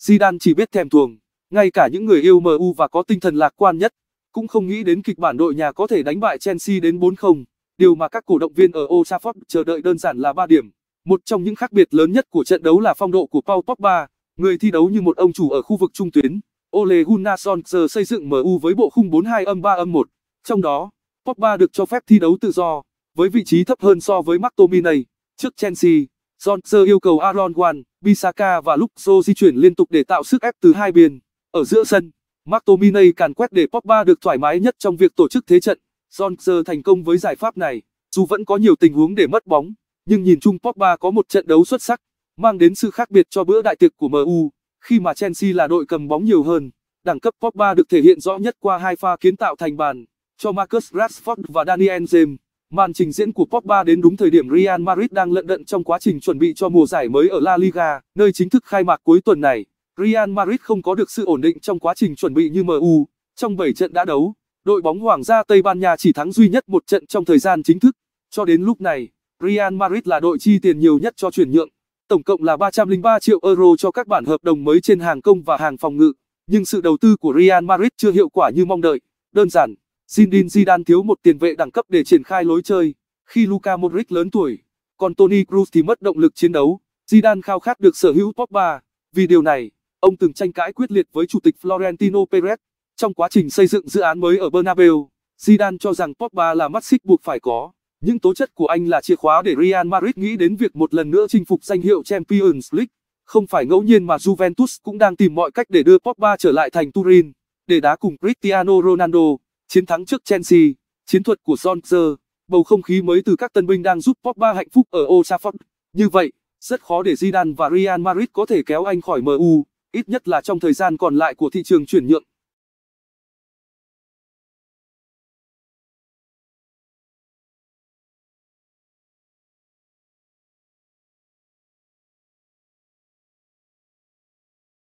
Zidane chỉ biết thèm thuồng, ngay cả những người yêu MU và có tinh thần lạc quan nhất, cũng không nghĩ đến kịch bản đội nhà có thể đánh bại Chelsea đến 4-0. Điều mà các cổ động viên ở Old Trafford chờ đợi đơn giản là 3 điểm. Một trong những khác biệt lớn nhất của trận đấu là phong độ của Paul Pogba, người thi đấu như một ông chủ ở khu vực trung tuyến. Ole Gunnar Solskjaer xây dựng MU với bộ khung 4-2 3 1, trong đó, Pogba được cho phép thi đấu tự do, với vị trí thấp hơn so với McTominay. Trước Chelsea, Johnson yêu cầu Aaron Wan, Bisaka và Luxo di chuyển liên tục để tạo sức ép từ hai biên. Ở giữa sân, McTominay càn quét để Pogba được thoải mái nhất trong việc tổ chức thế trận. Johnson thành công với giải pháp này, dù vẫn có nhiều tình huống để mất bóng, nhưng nhìn chung Pogba có một trận đấu xuất sắc, mang đến sự khác biệt cho bữa đại tiệc của MU, khi mà Chelsea là đội cầm bóng nhiều hơn. Đẳng cấp Pogba được thể hiện rõ nhất qua hai pha kiến tạo thành bàn cho Marcus Rashford và Daniel James. Màn trình diễn của Pogba đến đúng thời điểm Real Madrid đang lận đận trong quá trình chuẩn bị cho mùa giải mới ở La Liga, nơi chính thức khai mạc cuối tuần này. Real Madrid không có được sự ổn định trong quá trình chuẩn bị như MU. Trong 7 trận đã đấu, đội bóng Hoàng gia Tây Ban Nha chỉ thắng duy nhất một trận trong thời gian chính thức. Cho đến lúc này, Real Madrid là đội chi tiền nhiều nhất cho chuyển nhượng. Tổng cộng là 303 triệu euro cho các bản hợp đồng mới trên hàng công và hàng phòng ngự. Nhưng sự đầu tư của Real Madrid chưa hiệu quả như mong đợi. Đơn giản, Zinedine Zidane thiếu một tiền vệ đẳng cấp để triển khai lối chơi. Khi Luka Modric lớn tuổi, còn Toni Kroos thì mất động lực chiến đấu. Zidane khao khát được sở hữu Pogba. Vì điều này, ông từng tranh cãi quyết liệt với chủ tịch Florentino Perez. Trong quá trình xây dựng dự án mới ở Bernabeu, Zidane cho rằng Pogba là mắt xích buộc phải có. Những tố chất của anh là chìa khóa để Real Madrid nghĩ đến việc một lần nữa chinh phục danh hiệu Champions League. Không phải ngẫu nhiên mà Juventus cũng đang tìm mọi cách để đưa Pogba trở lại thành Turin để đá cùng Cristiano Ronaldo. Chiến thắng trước Chelsea, chiến thuật của Solskjaer, bầu không khí mới từ các tân binh đang giúp Pogba hạnh phúc ở Old Trafford. Như vậy, rất khó để Zidane và Real Madrid có thể kéo anh khỏi MU, ít nhất là trong thời gian còn lại của thị trường chuyển nhượng.